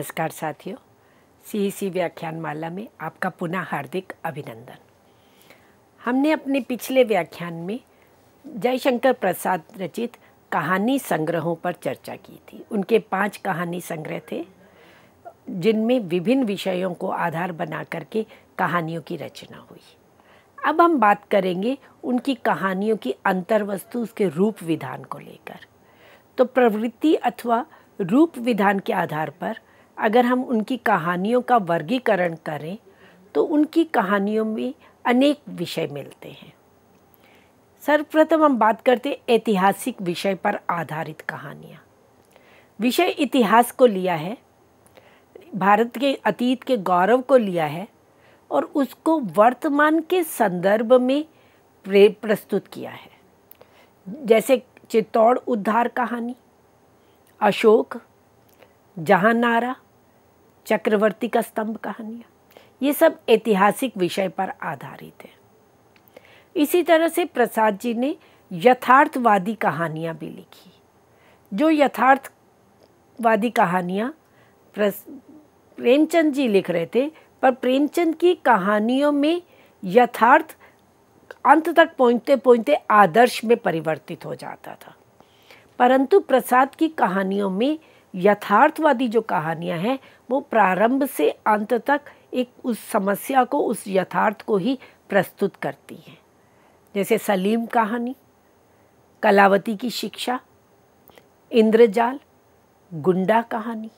नमस्कार साथियों सी सी व्याख्यान माला में आपका पुनः हार्दिक अभिनंदन हमने अपने पिछले व्याख्यान में जयशंकर प्रसाद रचित कहानी संग्रहों पर चर्चा की थी उनके पांच कहानी संग्रह थे जिनमें विभिन्न विषयों को आधार बना करके कहानियों की रचना हुई अब हम बात करेंगे उनकी कहानियों की अंतर्वस्तु उसके रूप विधान को लेकर तो प्रवृत्ति अथवा रूप विधान के आधार पर अगर हम उनकी कहानियों का वर्गीकरण करें तो उनकी कहानियों में अनेक विषय मिलते हैं सर्वप्रथम हम बात करते ऐतिहासिक विषय पर आधारित कहानियाँ विषय इतिहास को लिया है भारत के अतीत के गौरव को लिया है और उसको वर्तमान के संदर्भ में प्रस्तुत किया है जैसे चित्तौड़ उद्धार कहानी अशोक जहानारा चक्रवर्ती का स्तंभ कहानियाँ ये सब ऐतिहासिक विषय पर आधारित है इसी तरह से प्रसाद जी ने यथार्थवादी कहानियाँ भी लिखी जो यथार्थवादी कहानियाँ प्रेमचंद जी लिख रहे थे पर प्रेमचंद की कहानियों में यथार्थ अंत तक पहुँचते पहुँचते आदर्श में परिवर्तित हो जाता था परंतु प्रसाद की कहानियों में यथार्थवादी जो कहानियाँ हैं वो प्रारंभ से अंत तक एक उस समस्या को उस यथार्थ को ही प्रस्तुत करती हैं जैसे सलीम कहानी कलावती की शिक्षा इंद्रजाल गुंडा कहानी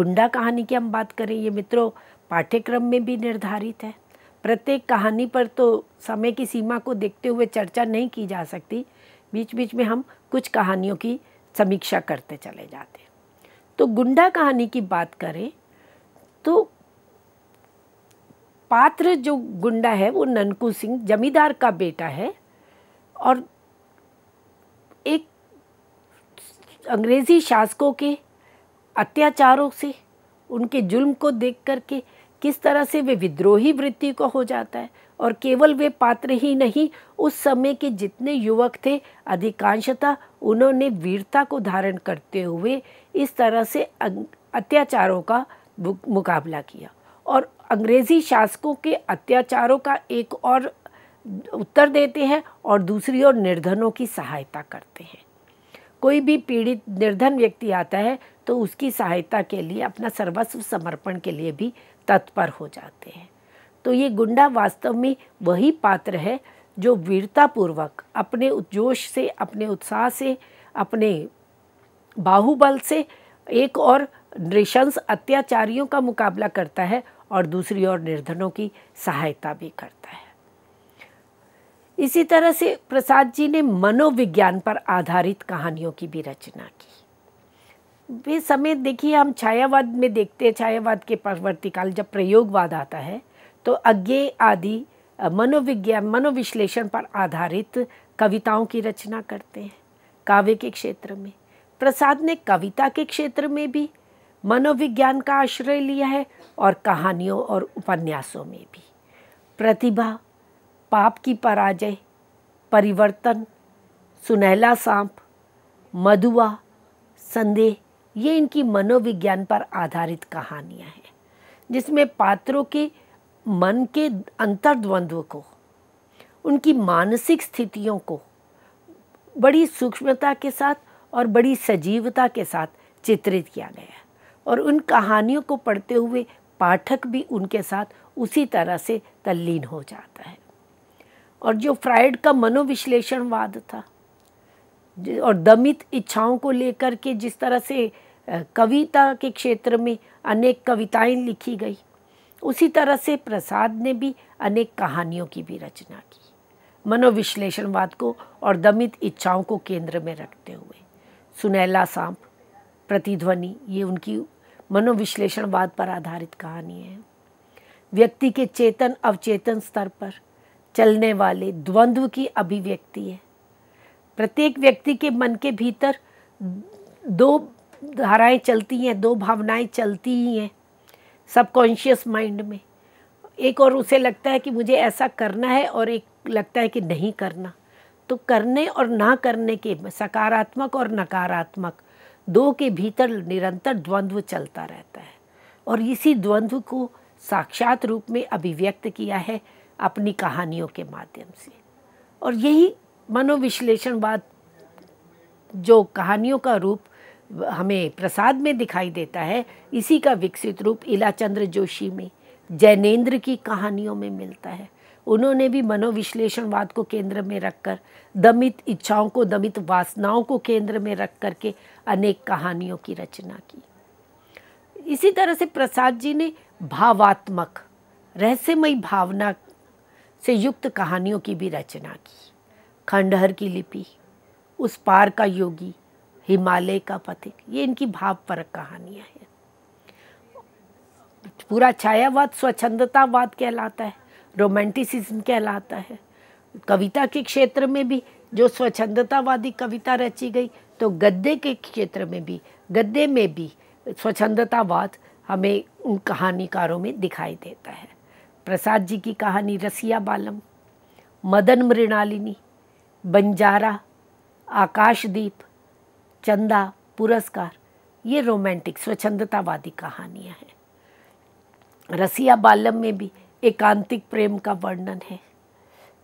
गुंडा कहानी की हम बात करें ये मित्रों पाठ्यक्रम में भी निर्धारित है प्रत्येक कहानी पर तो समय की सीमा को देखते हुए चर्चा नहीं की जा सकती बीच बीच में हम कुछ कहानियों की समीक्षा करते चले जाते हैं तो गुंडा कहानी की बात करें तो पात्र जो गुंडा है वो ननकू सिंह जमींदार का बेटा है और एक अंग्रेज़ी शासकों के अत्याचारों से उनके जुल्म को देख करके किस तरह से वे विद्रोही वृत्ति को हो जाता है और केवल वे पात्र ही नहीं उस समय के जितने युवक थे अधिकांशतः उन्होंने वीरता को धारण करते हुए इस तरह से अं, अत्याचारों का मुकाबला किया और अंग्रेज़ी शासकों के अत्याचारों का एक और उत्तर देते हैं और दूसरी ओर निर्धनों की सहायता करते हैं कोई भी पीड़ित निर्धन व्यक्ति आता है तो उसकी सहायता के लिए अपना सर्वस्व समर्पण के लिए भी तत्पर हो जाते हैं तो ये गुंडा वास्तव में वही पात्र है जो वीरतापूर्वक अपने जोश से अपने उत्साह से अपने बाहुबल से एक और नृशंस अत्याचारियों का मुकाबला करता है और दूसरी ओर निर्धनों की सहायता भी करता है इसी तरह से प्रसाद जी ने मनोविज्ञान पर आधारित कहानियों की भी रचना की वे समय देखिए हम छायावाद में देखते हैं छायावाद के परवर्तिकाल जब प्रयोगवाद आता है तो अज्ञे आदि मनोविज्ञान मनोविश्लेषण पर आधारित कविताओं की रचना करते हैं काव्य के क्षेत्र में प्रसाद ने कविता के क्षेत्र में भी मनोविज्ञान का आश्रय लिया है और कहानियों और उपन्यासों में भी प्रतिभा पाप की पराजय परिवर्तन सुनहला सांप मधुआ संदेह ये इनकी मनोविज्ञान पर आधारित कहानियाँ हैं जिसमें पात्रों के मन के अंतर्द्वंद्व को उनकी मानसिक स्थितियों को बड़ी सूक्ष्मता के साथ और बड़ी सजीवता के साथ चित्रित किया गया है और उन कहानियों को पढ़ते हुए पाठक भी उनके साथ उसी तरह से तल्लीन हो जाता है और जो फ्राइड का मनोविश्लेषणवाद था और दमित इच्छाओं को लेकर के जिस तरह से कविता के क्षेत्र में अनेक कविताएं लिखी गई उसी तरह से प्रसाद ने भी अनेक कहानियों की भी रचना की मनोविश्लेषणवाद को और दमित इच्छाओं को केंद्र में रखते हुए सुनैला सांप प्रतिध्वनि ये उनकी मनोविश्लेषणवाद पर आधारित कहानी है व्यक्ति के चेतन अवचेतन स्तर पर चलने वाले द्वंद्व की अभिव्यक्ति है प्रत्येक व्यक्ति के मन के भीतर दो धाराएं चलती हैं दो भावनाएं चलती ही हैं सबकॉन्शियस माइंड में एक और उसे लगता है कि मुझे ऐसा करना है और एक लगता है कि नहीं करना तो करने और ना करने के सकारात्मक और नकारात्मक दो के भीतर निरंतर द्वंद्व चलता रहता है और इसी द्वंद्व को साक्षात रूप में अभिव्यक्त किया है अपनी कहानियों के माध्यम से और यही मनोविश्लेषणवाद जो कहानियों का रूप हमें प्रसाद में दिखाई देता है इसी का विकसित रूप इलाचंद्र जोशी में जैनेन्द्र की कहानियों में मिलता है उन्होंने भी मनोविश्लेषणवाद को केंद्र में रखकर दमित इच्छाओं को दमित वासनाओं को केंद्र में रख करके अनेक कहानियों की रचना की इसी तरह से प्रसाद जी ने भावात्मक रहस्यमयी भावना से युक्त कहानियों की भी रचना की खंडहर की लिपि उस पार का योगी हिमालय का पथिक ये इनकी भावपरक कहानियाँ हैं पूरा छायावाद स्वच्छंदतावाद कहलाता है रोमांटिसिज्म कहलाता है कविता के क्षेत्र में भी जो स्वच्छंदतावादी कविता रची गई तो गद्य के क्षेत्र में भी गद्य में भी स्वच्छंदतावाद हमें उन कहानीकारों में दिखाई देता है प्रसाद जी की कहानी रसिया बालम मदन मृणालिनी बंजारा आकाशदीप चंदा पुरस्कार ये रोमांटिक स्वच्छंदतावादी कहानियाँ हैं रसिया बालम में भी एकांतिक प्रेम का वर्णन है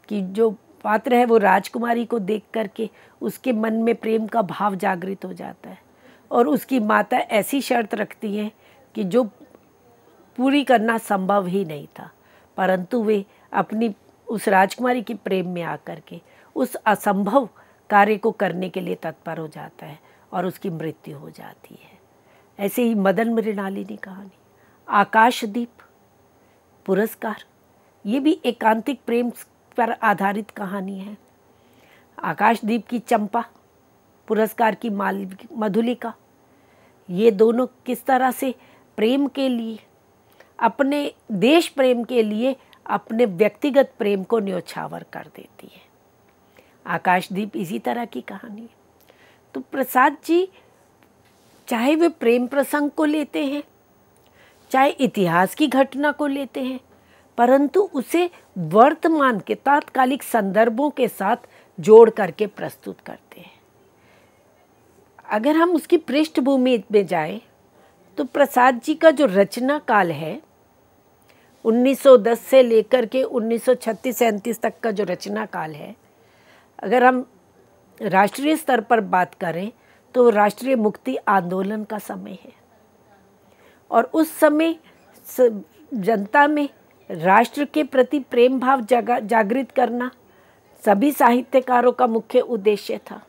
कि जो पात्र है वो राजकुमारी को देख करके उसके मन में प्रेम का भाव जागृत हो जाता है और उसकी माता ऐसी शर्त रखती है कि जो पूरी करना संभव ही नहीं था परंतु वे अपनी उस राजकुमारी के प्रेम में आकर के उस असंभव कार्य को करने के लिए तत्पर हो जाता है और उसकी मृत्यु हो जाती है ऐसे ही मदन मृणालिनी कहानी आकाशदीप पुरस्कार ये भी एकांतिक प्रेम पर आधारित कहानी है आकाशदीप की चंपा पुरस्कार की माल मधुलिका ये दोनों किस तरह से प्रेम के लिए अपने देश प्रेम के लिए अपने व्यक्तिगत प्रेम को न्योछावर कर देती है आकाशदीप इसी तरह की कहानी है तो प्रसाद जी चाहे वे प्रेम प्रसंग को लेते हैं चाहे इतिहास की घटना को लेते हैं परंतु उसे वर्तमान के तात्कालिक संदर्भों के साथ जोड़ करके प्रस्तुत करते हैं अगर हम उसकी पृष्ठभूमि में जाएं तो प्रसाद जी का जो रचना काल है 1910 से लेकर के 1936 सौ तक का जो रचना काल है अगर हम राष्ट्रीय स्तर पर बात करें तो राष्ट्रीय मुक्ति आंदोलन का समय है और उस समय जनता में राष्ट्र के प्रति प्रेम भाव जागृत करना सभी साहित्यकारों का मुख्य उद्देश्य था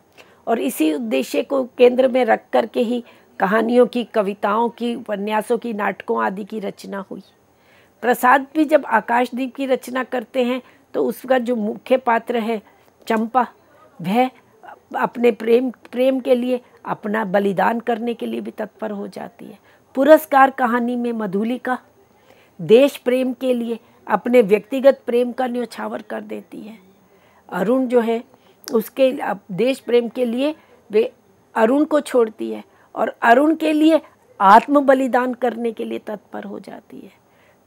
और इसी उद्देश्य को केंद्र में रख कर के ही कहानियों की कविताओं की उपन्यासों की नाटकों आदि की रचना हुई प्रसाद भी जब आकाशदीप की रचना करते हैं तो उसका जो मुख्य पात्र है चंपा वह अपने प्रेम प्रेम के लिए अपना बलिदान करने के लिए भी तत्पर हो जाती है पुरस्कार कहानी में मधुलिका देश प्रेम के लिए अपने व्यक्तिगत प्रेम का न्योछावर कर देती है अरुण जो है उसके देश प्रेम के लिए वे अरुण को छोड़ती है और अरुण के लिए आत्म बलिदान करने के लिए तत्पर हो जाती है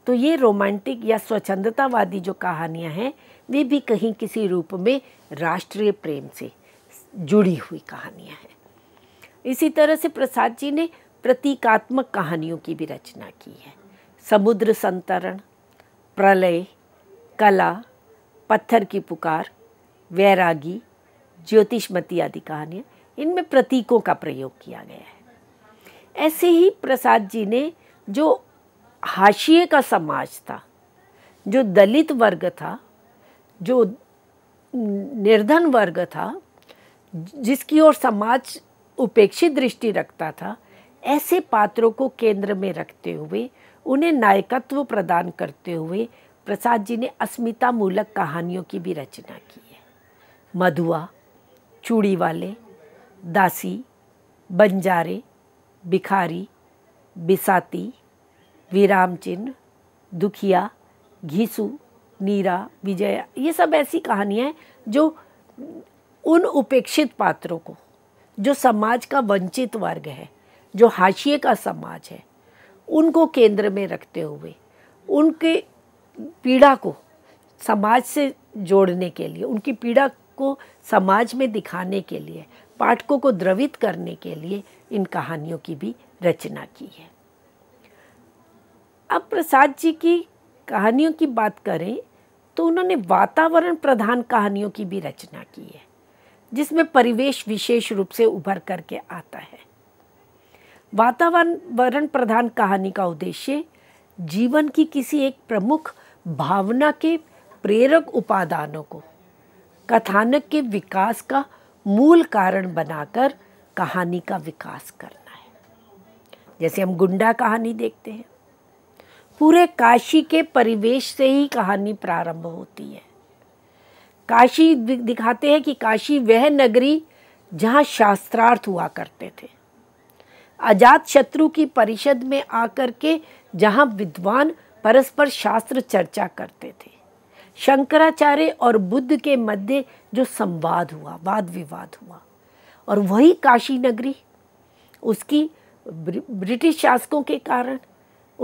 तो ये रोमांटिक या स्वच्छंदतावादी जो कहानियाँ हैं वे भी कहीं किसी रूप में राष्ट्रीय प्रेम से जुड़ी हुई कहानियाँ हैं इसी तरह से प्रसाद जी ने प्रतीकात्मक कहानियों की भी रचना की है समुद्र संतरण प्रलय कला पत्थर की पुकार वैरागी ज्योतिषमती आदि कहानियाँ इनमें प्रतीकों का प्रयोग किया गया है ऐसे ही प्रसाद जी ने जो हाशिए का समाज था जो दलित वर्ग था जो निर्धन वर्ग था जिसकी ओर समाज उपेक्षित दृष्टि रखता था ऐसे पात्रों को केंद्र में रखते हुए उन्हें नायकत्व प्रदान करते हुए प्रसाद जी ने अस्मिता मूलक कहानियों की भी रचना की है मधुआ चूड़ी वाले दासी बंजारे भिखारी बिसाती विराम चिन्ह दुखिया घीसू नीरा विजया ये सब ऐसी कहानियाँ हैं जो उन उपेक्षित पात्रों को जो समाज का वंचित वर्ग है जो हाशिए का समाज है उनको केंद्र में रखते हुए उनके पीड़ा को समाज से जोड़ने के लिए उनकी पीड़ा को समाज में दिखाने के लिए पाठकों को द्रवित करने के लिए इन कहानियों की भी रचना की है अब प्रसाद जी की कहानियों की बात करें तो उन्होंने वातावरण प्रधान कहानियों की भी रचना की है जिसमें परिवेश विशेष रूप से उभर करके आता है वातावरण प्रधान कहानी का उद्देश्य जीवन की किसी एक प्रमुख भावना के प्रेरक उपादानों को कथानक के विकास का मूल कारण बनाकर कहानी का विकास करना है जैसे हम गुंडा कहानी देखते हैं पूरे काशी के परिवेश से ही कहानी प्रारंभ होती है काशी दिखाते हैं कि काशी वह नगरी जहाँ शास्त्रार्थ हुआ करते थे अजात शत्रु की परिषद में आकर के जहाँ विद्वान परस्पर शास्त्र चर्चा करते थे शंकराचार्य और बुद्ध के मध्य जो संवाद हुआ वाद विवाद हुआ और वही काशी नगरी उसकी ब्रिटिश शासकों के कारण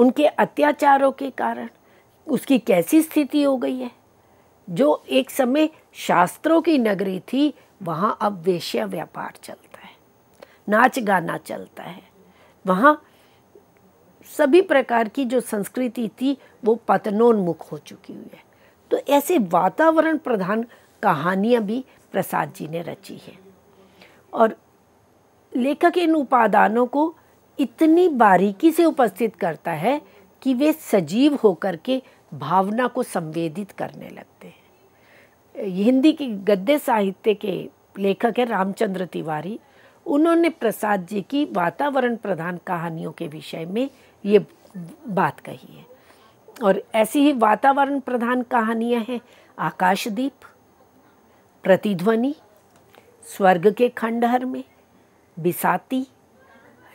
उनके अत्याचारों के कारण उसकी कैसी स्थिति हो गई है जो एक समय शास्त्रों की नगरी थी वहाँ अब वेश्या व्यापार चलता है नाच गाना चलता है वहाँ सभी प्रकार की जो संस्कृति थी वो पतनोन्मुख हो चुकी हुई है तो ऐसे वातावरण प्रधान कहानियाँ भी प्रसाद जी ने रची हैं और लेखक इन उपादानों को इतनी बारीकी से उपस्थित करता है कि वे सजीव होकर के भावना को संवेदित करने लगते हैं हिंदी की गद्य साहित्य के लेखक हैं रामचंद्र तिवारी उन्होंने प्रसाद जी की वातावरण प्रधान कहानियों के विषय में ये बात कही है और ऐसी ही वातावरण प्रधान कहानियां हैं आकाशदीप प्रतिध्वनि स्वर्ग के खंडहर में बिसाती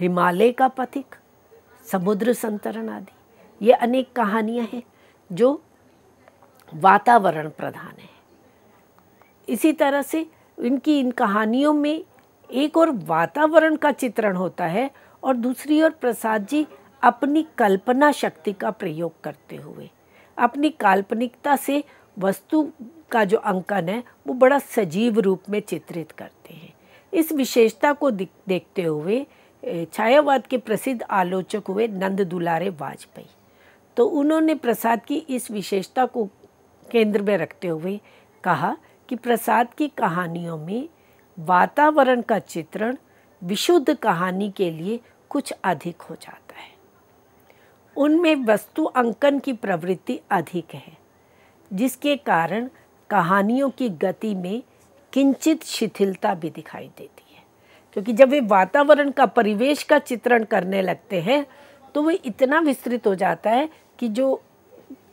हिमालय का पथिक समुद्र संतरण आदि ये अनेक कहानियां हैं जो वातावरण प्रधान है इसी तरह से इनकी इन कहानियों में एक और वातावरण का चित्रण होता है और दूसरी ओर प्रसाद जी अपनी कल्पना शक्ति का प्रयोग करते हुए अपनी काल्पनिकता से वस्तु का जो अंकन है वो बड़ा सजीव रूप में चित्रित करते हैं इस विशेषता को देखते हुए छायावाद के प्रसिद्ध आलोचक हुए नंद दुलारे वाजपेयी तो उन्होंने प्रसाद की इस विशेषता को केंद्र में रखते हुए कहा कि प्रसाद की कहानियों में वातावरण का चित्रण विशुद्ध कहानी के लिए कुछ अधिक हो जाता है उनमें वस्तु अंकन की प्रवृत्ति अधिक है जिसके कारण कहानियों की गति में किंचित शिथिलता भी दिखाई देती है क्योंकि जब वे वातावरण का परिवेश का चित्रण करने लगते हैं तो वे इतना विस्तृत हो जाता है कि जो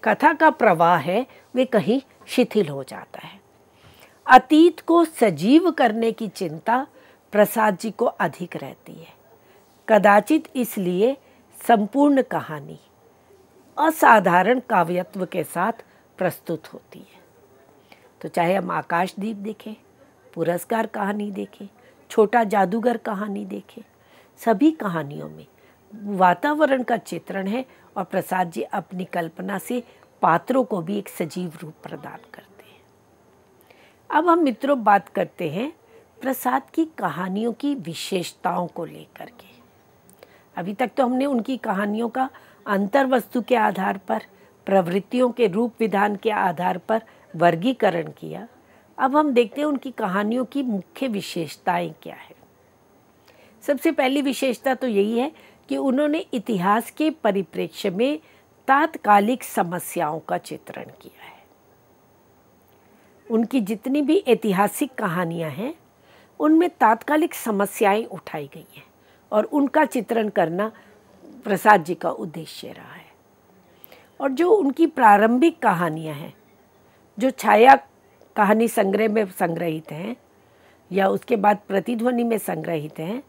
कथा का प्रवाह है वे कहीं शिथिल हो जाता है अतीत को सजीव करने की चिंता प्रसाद जी को अधिक रहती है कदाचित इसलिए संपूर्ण कहानी असाधारण काव्यत्व के साथ प्रस्तुत होती है तो चाहे हम आकाशदीप देखें पुरस्कार कहानी देखें छोटा जादूगर कहानी देखें सभी कहानियों में वातावरण का चित्रण है और प्रसाद जी अपनी कल्पना से पात्रों को भी एक सजीव रूप प्रदान करते हैं अब हम मित्रों बात करते हैं प्रसाद की कहानियों की विशेषताओं को लेकर के अभी तक तो हमने उनकी कहानियों का अंतर वस्तु के आधार पर प्रवृत्तियों के रूप विधान के आधार पर वर्गीकरण किया अब हम देखते हैं उनकी कहानियों की मुख्य विशेषताएं क्या है सबसे पहली विशेषता तो यही है कि उन्होंने इतिहास के परिप्रेक्ष्य में तात्कालिक समस्याओं का चित्रण किया है उनकी जितनी भी ऐतिहासिक कहानियां हैं उनमें तात्कालिक समस्याएं उठाई गई हैं और उनका चित्रण करना प्रसाद जी का उद्देश्य रहा है और जो उनकी प्रारंभिक कहानियां हैं जो छाया कहानी संग्रह में संग्रहित हैं या उसके बाद प्रतिध्वनि में संग्रहित हैं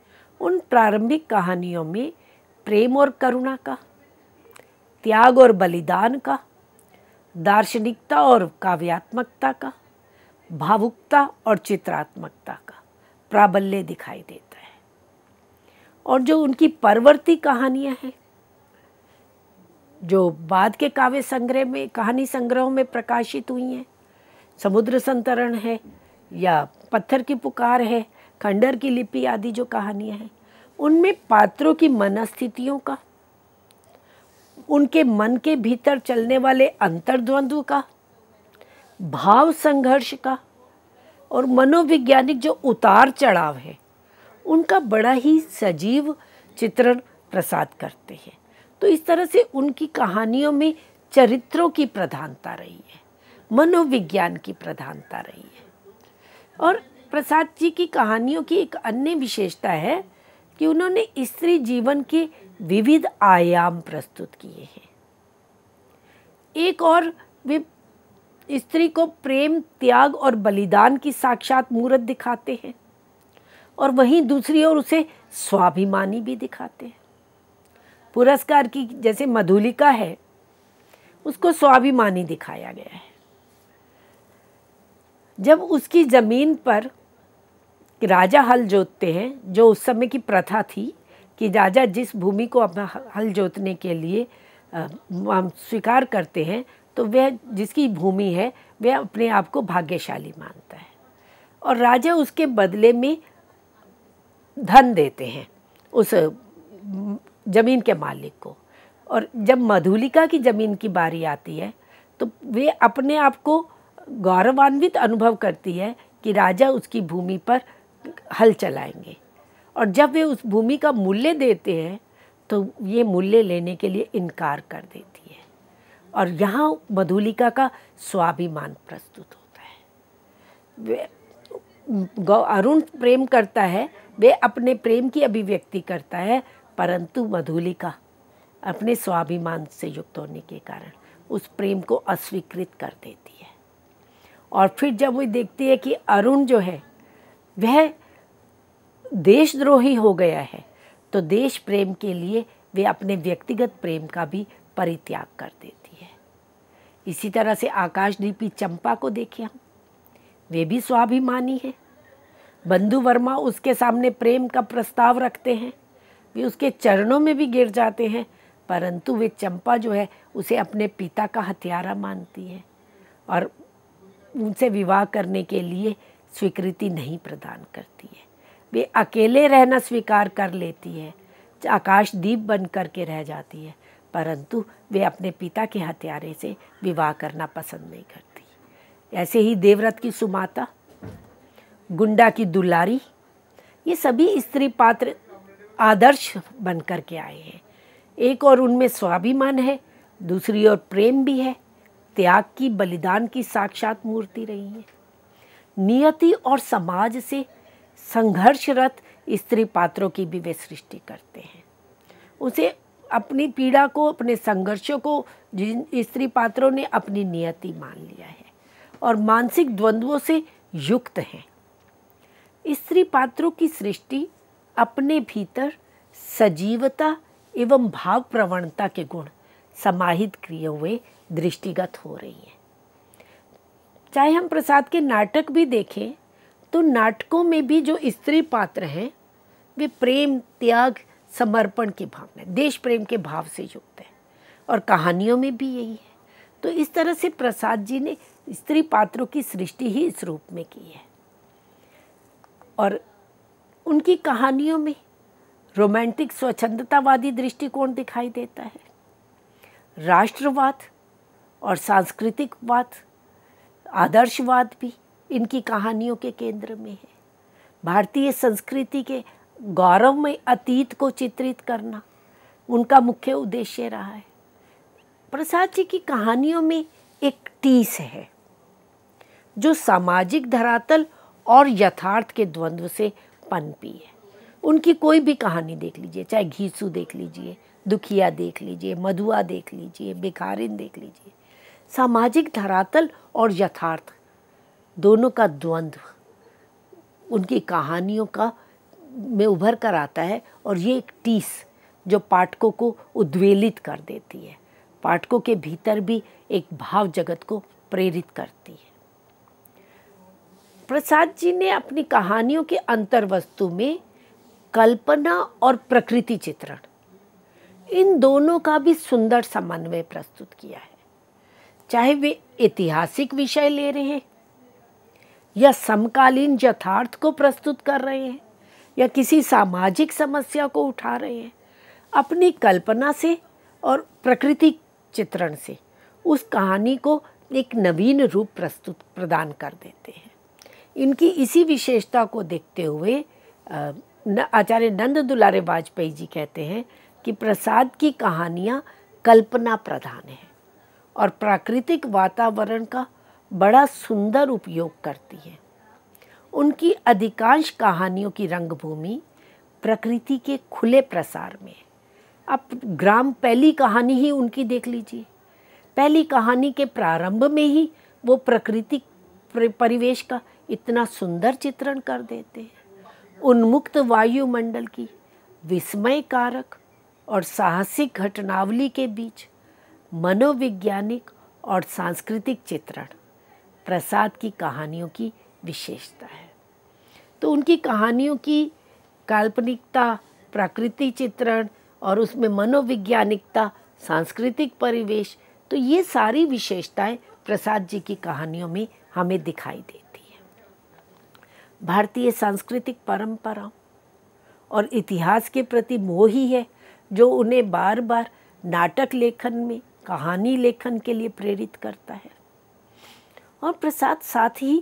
उन प्रारंभिक कहानियों में प्रेम और करुणा का त्याग और बलिदान का दार्शनिकता और काव्यात्मकता का भावुकता और चित्रात्मकता का प्राबल्य दिखाई देता है और जो उनकी परवर्ती कहानियां हैं जो बाद के काव्य संग्रह में कहानी संग्रहों में प्रकाशित हुई हैं समुद्र संतरण है या पत्थर की पुकार है खंडर की लिपि आदि जो कहानियां हैं उनमें पात्रों की मनस्थितियों का उनके मन के भीतर चलने वाले अंतर्द्वंद्व का भाव संघर्ष का और मनोवैज्ञानिक जो उतार चढ़ाव है उनका बड़ा ही सजीव चित्रण प्रसाद करते हैं तो इस तरह से उनकी कहानियों में चरित्रों की प्रधानता रही है मनोविज्ञान की प्रधानता रही है और प्रसाद जी की कहानियों की एक अन्य विशेषता है कि उन्होंने स्त्री जीवन के विविध आयाम प्रस्तुत किए हैं एक और वे स्त्री को प्रेम त्याग और बलिदान की साक्षात मूर्त दिखाते हैं और वहीं दूसरी ओर उसे स्वाभिमानी भी दिखाते हैं पुरस्कार की जैसे मधुलिका है उसको स्वाभिमानी दिखाया गया है जब उसकी ज़मीन पर कि राजा हल जोतते हैं जो उस समय की प्रथा थी कि राजा जिस भूमि को अपना हल जोतने के लिए स्वीकार करते हैं तो वह जिसकी भूमि है वह अपने आप को भाग्यशाली मानता है और राजा उसके बदले में धन देते हैं उस ज़मीन के मालिक को और जब मधुलिका की ज़मीन की बारी आती है तो वे अपने आप को गौरवान्वित अनुभव करती है कि राजा उसकी भूमि पर हल चलाएंगे और जब वे उस भूमि का मूल्य देते हैं तो ये मूल्य लेने के लिए इनकार कर देती है और यहाँ मधुलिका का स्वाभिमान प्रस्तुत होता है वे अरुण प्रेम करता है वे अपने प्रेम की अभिव्यक्ति करता है परंतु मधुलिका अपने स्वाभिमान से युक्त होने के कारण उस प्रेम को अस्वीकृत कर देती है और फिर जब वो देखती है कि अरुण जो है वह देशद्रोही हो गया है तो देश प्रेम के लिए वे अपने व्यक्तिगत प्रेम का भी परित्याग कर देती है इसी तरह से आकाशदीपी चंपा को देखें हम वे भी स्वाभिमानी है बंधु वर्मा उसके सामने प्रेम का प्रस्ताव रखते हैं वे उसके चरणों में भी गिर जाते हैं परंतु वे चंपा जो है उसे अपने पिता का हथियारा मानती है और उनसे विवाह करने के लिए स्वीकृति नहीं प्रदान करती है वे अकेले रहना स्वीकार कर लेती है आकाशदीप बन करके रह जाती है परंतु वे अपने पिता के हत्यारे से विवाह करना पसंद नहीं करती ऐसे ही देवव्रत की सुमाता गुंडा की दुलारी ये सभी स्त्री पात्र आदर्श बन कर के आए हैं एक और उनमें स्वाभिमान है दूसरी ओर प्रेम भी है त्याग की बलिदान की साक्षात मूर्ति रही है नियति और समाज से संघर्षरत स्त्री पात्रों की भी वे सृष्टि करते हैं उसे अपनी पीड़ा को अपने संघर्षों को जिन स्त्री पात्रों ने अपनी नियति मान लिया है और मानसिक द्वंद्वों से युक्त हैं स्त्री पात्रों की सृष्टि अपने भीतर सजीवता एवं भाव प्रवणता के गुण समाहित किए हुए दृष्टिगत हो रही है चाहे हम प्रसाद के नाटक भी देखें तो नाटकों में भी जो स्त्री पात्र हैं वे प्रेम त्याग समर्पण की भावना देश प्रेम के भाव से युक्त हैं और कहानियों में भी यही है तो इस तरह से प्रसाद जी ने स्त्री पात्रों की सृष्टि ही इस रूप में की है और उनकी कहानियों में रोमांटिक स्वच्छंदतावादी दृष्टिकोण दिखाई देता है राष्ट्रवाद और सांस्कृतिकवाद आदर्शवाद भी इनकी कहानियों के केंद्र में है भारतीय संस्कृति के गौरवमय अतीत को चित्रित करना उनका मुख्य उद्देश्य रहा है प्रसाद जी की कहानियों में एक टीस है जो सामाजिक धरातल और यथार्थ के द्वंद्व से पनपी है उनकी कोई भी कहानी देख लीजिए चाहे घीसू देख लीजिए दुखिया देख लीजिए मधुआ देख लीजिए भिखारिन देख लीजिए सामाजिक धरातल और यथार्थ दोनों का द्वंद्व उनकी कहानियों का में उभर कर आता है और ये एक टीस जो पाठकों को उद्वेलित कर देती है पाठकों के भीतर भी एक भाव जगत को प्रेरित करती है प्रसाद जी ने अपनी कहानियों के अंतर्वस्तु में कल्पना और प्रकृति चित्रण इन दोनों का भी सुंदर समन्वय प्रस्तुत किया है चाहे वे ऐतिहासिक विषय ले रहे हैं या समकालीन यथार्थ को प्रस्तुत कर रहे हैं या किसी सामाजिक समस्या को उठा रहे हैं अपनी कल्पना से और प्रकृति चित्रण से उस कहानी को एक नवीन रूप प्रस्तुत प्रदान कर देते हैं इनकी इसी विशेषता को देखते हुए आचार्य नंद दुलारे वाजपेयी जी कहते हैं कि प्रसाद की कहानियाँ कल्पना प्रधान है और प्राकृतिक वातावरण का बड़ा सुंदर उपयोग करती हैं उनकी अधिकांश कहानियों की रंगभूमि प्रकृति के खुले प्रसार में आप ग्राम पहली कहानी ही उनकी देख लीजिए पहली कहानी के प्रारंभ में ही वो प्रकृति परिवेश का इतना सुंदर चित्रण कर देते हैं उन्मुक्त वायुमंडल की विस्मयकारक और साहसिक घटनावली के बीच मनोविज्ञानिक और सांस्कृतिक चित्रण प्रसाद की कहानियों की विशेषता है तो उनकी कहानियों की काल्पनिकता प्रकृति चित्रण और उसमें मनोविज्ञानिकता सांस्कृतिक परिवेश तो ये सारी विशेषताएं प्रसाद जी की कहानियों में हमें दिखाई देती हैं भारतीय सांस्कृतिक परंपराओं और इतिहास के प्रति मोह ही है जो उन्हें बार बार नाटक लेखन में कहानी लेखन के लिए प्रेरित करता है और प्रसाद साथ ही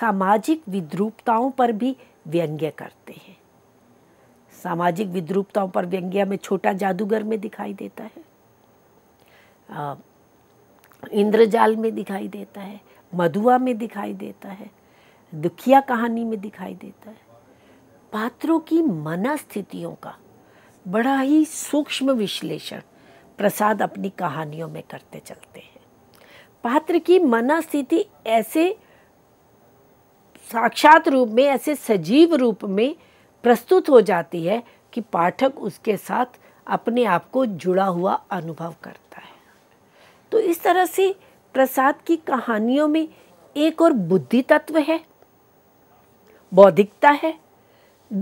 सामाजिक विद्रूपताओं पर भी व्यंग्य करते हैं सामाजिक विद्रूपताओं पर व्यंग्य में छोटा जादूगर में दिखाई देता है इंद्रजाल में दिखाई देता है मधुआ में दिखाई देता है दुखिया कहानी में दिखाई देता है पात्रों की मना स्थितियों का बड़ा ही सूक्ष्म विश्लेषण प्रसाद अपनी कहानियों में करते चलते हैं पात्र की मनास्थिति ऐसे साक्षात रूप में ऐसे सजीव रूप में प्रस्तुत हो जाती है कि पाठक उसके साथ अपने आप को जुड़ा हुआ अनुभव करता है तो इस तरह से प्रसाद की कहानियों में एक और बुद्धि तत्व है बौद्धिकता है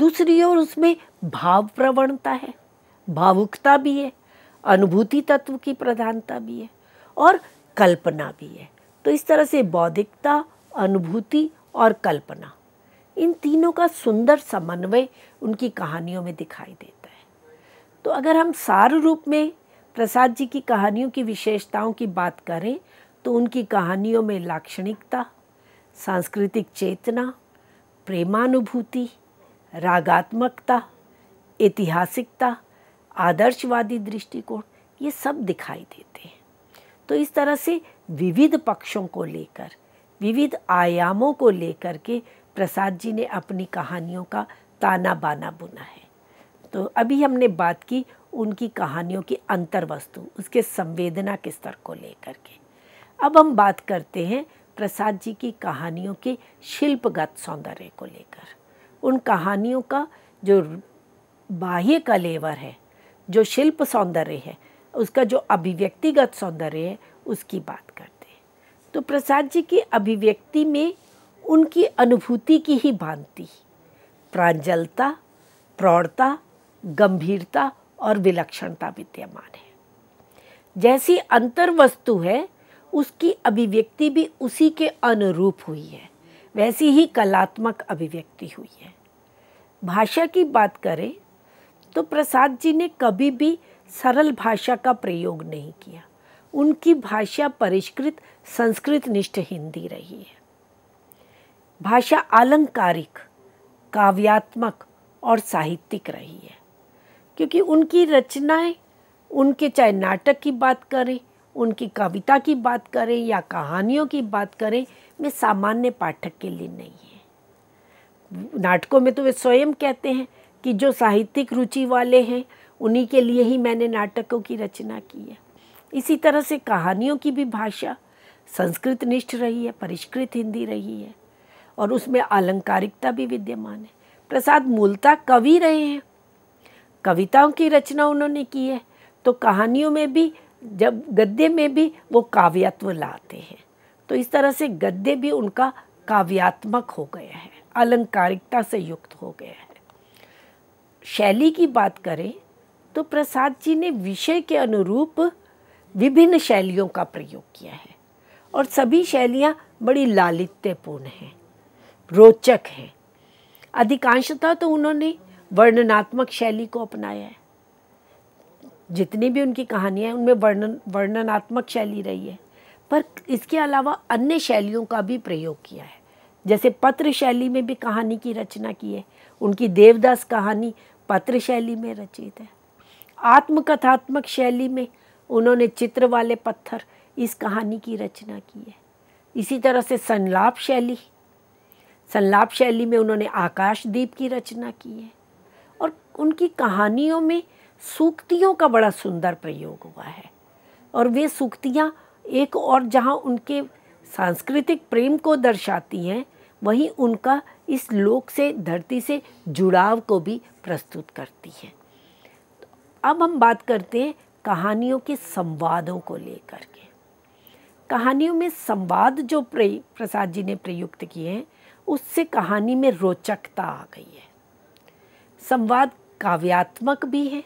दूसरी ओर उसमें भाव प्रवणता है भावुकता भी है अनुभूति तत्व की प्रधानता भी है और कल्पना भी है तो इस तरह से बौद्धिकता अनुभूति और कल्पना इन तीनों का सुंदर समन्वय उनकी कहानियों में दिखाई देता है तो अगर हम सार रूप में प्रसाद जी की कहानियों की विशेषताओं की बात करें तो उनकी कहानियों में लाक्षणिकता सांस्कृतिक चेतना प्रेमानुभूति रागात्मकता ऐतिहासिकता आदर्शवादी दृष्टिकोण ये सब दिखाई देते हैं तो इस तरह से विविध पक्षों को लेकर विविध आयामों को लेकर के प्रसाद जी ने अपनी कहानियों का ताना बाना बुना है तो अभी हमने बात की उनकी कहानियों की अंतर वस्तु उसके संवेदना के स्तर को लेकर के अब हम बात करते हैं प्रसाद जी की कहानियों के शिल्पगत सौंदर्य को लेकर उन कहानियों का जो बाह्य कलेवर है जो शिल्प सौंदर्य है उसका जो अभिव्यक्तिगत सौंदर्य है उसकी बात करते हैं तो प्रसाद जी की अभिव्यक्ति में उनकी अनुभूति की ही भांति प्रांजलता प्रौढ़ता गंभीरता और विलक्षणता विद्यमान है जैसी अंतर वस्तु है उसकी अभिव्यक्ति भी उसी के अनुरूप हुई है वैसी ही कलात्मक अभिव्यक्ति हुई है भाषा की बात करें तो प्रसाद जी ने कभी भी सरल भाषा का प्रयोग नहीं किया उनकी भाषा परिष्कृत संस्कृत निष्ठ हिंदी रही है भाषा आलंकारिक काव्यात्मक और साहित्यिक रही है क्योंकि उनकी रचनाएं उनके चाहे नाटक की बात करें उनकी कविता की बात करें या कहानियों की बात करें वे सामान्य पाठक के लिए नहीं है नाटकों में तो वे स्वयं कहते हैं कि जो साहित्यिक रुचि वाले हैं उन्हीं के लिए ही मैंने नाटकों की रचना की है इसी तरह से कहानियों की भी भाषा संस्कृत निष्ठ रही है परिष्कृत हिंदी रही है और उसमें आलंकारिकता भी विद्यमान है प्रसाद मूलता कवि रहे हैं कविताओं की रचना उन्होंने की है तो कहानियों में भी जब गद्य में भी वो काव्यत्व लाते हैं तो इस तरह से गद्य भी उनका काव्यात्मक हो गया है अलंकारिकता से युक्त हो गया है शैली की बात करें तो प्रसाद जी ने विषय के अनुरूप विभिन्न शैलियों का प्रयोग किया है और सभी शैलियाँ बड़ी लालित्यपूर्ण हैं रोचक हैं अधिकांशतः तो उन्होंने वर्णनात्मक शैली को अपनाया है जितनी भी उनकी कहानियाँ हैं उनमें वर्णन वर्णनात्मक शैली रही है पर इसके अलावा अन्य शैलियों का भी प्रयोग किया है जैसे पत्र शैली में भी कहानी की रचना की है उनकी देवदास कहानी पत्र शैली में रचित है आत्मकथात्मक शैली में उन्होंने चित्र वाले पत्थर इस कहानी की रचना की है इसी तरह से संलाप शैली संलाप शैली में उन्होंने आकाशदीप की रचना की है और उनकी कहानियों में सूक्तियों का बड़ा सुंदर प्रयोग हुआ है और वे सूक्तियाँ एक और जहाँ उनके सांस्कृतिक प्रेम को दर्शाती हैं वहीं उनका इस लोक से धरती से जुड़ाव को भी प्रस्तुत करती है तो अब हम बात करते हैं कहानियों के संवादों को लेकर के कहानियों में संवाद जो प्रसाद जी ने प्रयुक्त किए हैं उससे कहानी में रोचकता आ गई है संवाद काव्यात्मक भी है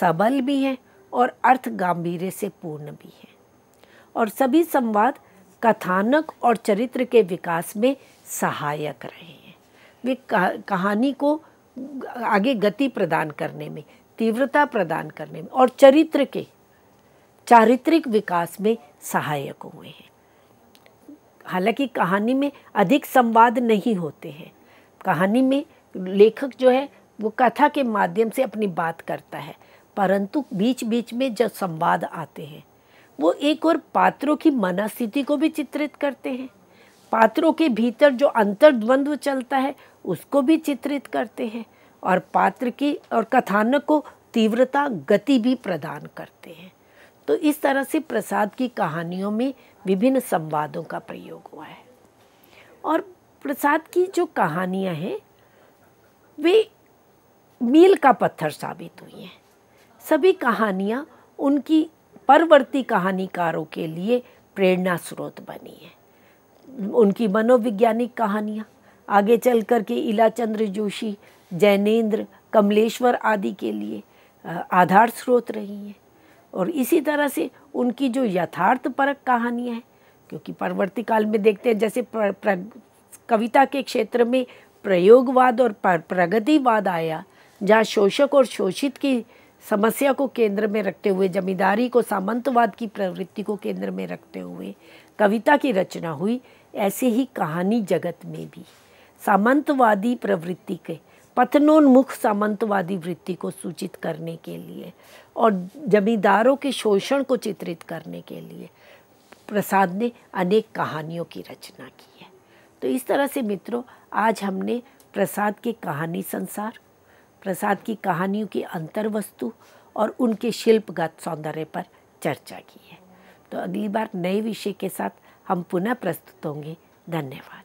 सबल भी है और अर्थ गंभीर से पूर्ण भी है और सभी संवाद कथानक और चरित्र के विकास में सहायक रहे हैं वे कहानी को आगे गति प्रदान करने में तीव्रता प्रदान करने में और चरित्र के चारित्रिक विकास में सहायक हुए हैं हालांकि कहानी में अधिक संवाद नहीं होते हैं कहानी में लेखक जो है वो कथा के माध्यम से अपनी बात करता है परंतु बीच बीच में जो संवाद आते हैं वो एक और पात्रों की मनस्थिति को भी चित्रित करते हैं पात्रों के भीतर जो अंतर्द्वंद्व चलता है उसको भी चित्रित करते हैं और पात्र की और कथानक को तीव्रता गति भी प्रदान करते हैं तो इस तरह से प्रसाद की कहानियों में विभिन्न संवादों का प्रयोग हुआ है और प्रसाद की जो कहानियां हैं वे मील का पत्थर साबित हुई हैं सभी कहानियां उनकी परवर्ती कहानीकारों के लिए प्रेरणा स्रोत बनी है उनकी मनोवैज्ञानिक कहानियाँ आगे चल कर के इलाचंद्र जोशी जैनेन्द्र कमलेश्वर आदि के लिए आधार स्रोत रही हैं और इसी तरह से उनकी जो यथार्थ परक कहानियाँ हैं क्योंकि परवर्ती काल में देखते हैं जैसे प्र, प्र, कविता के क्षेत्र में प्रयोगवाद और प्रगतिवाद आया जहाँ शोषक और शोषित की समस्या को केंद्र में रखते हुए जमींदारी को सामंतवाद की प्रवृत्ति को केंद्र में रखते हुए कविता की रचना हुई ऐसे ही कहानी जगत में भी सामंतवादी प्रवृत्ति के पतनोन्मुख सामंतवादी वृत्ति को सूचित करने के लिए और जमींदारों के शोषण को चित्रित करने के लिए प्रसाद ने अनेक कहानियों की रचना की है तो इस तरह से मित्रों आज हमने प्रसाद के कहानी संसार प्रसाद की कहानियों की अंतर्वस्तु और उनके शिल्पगत सौंदर्य पर चर्चा की है तो अगली बार नए विषय के साथ हम पुनः प्रस्तुत होंगे धन्यवाद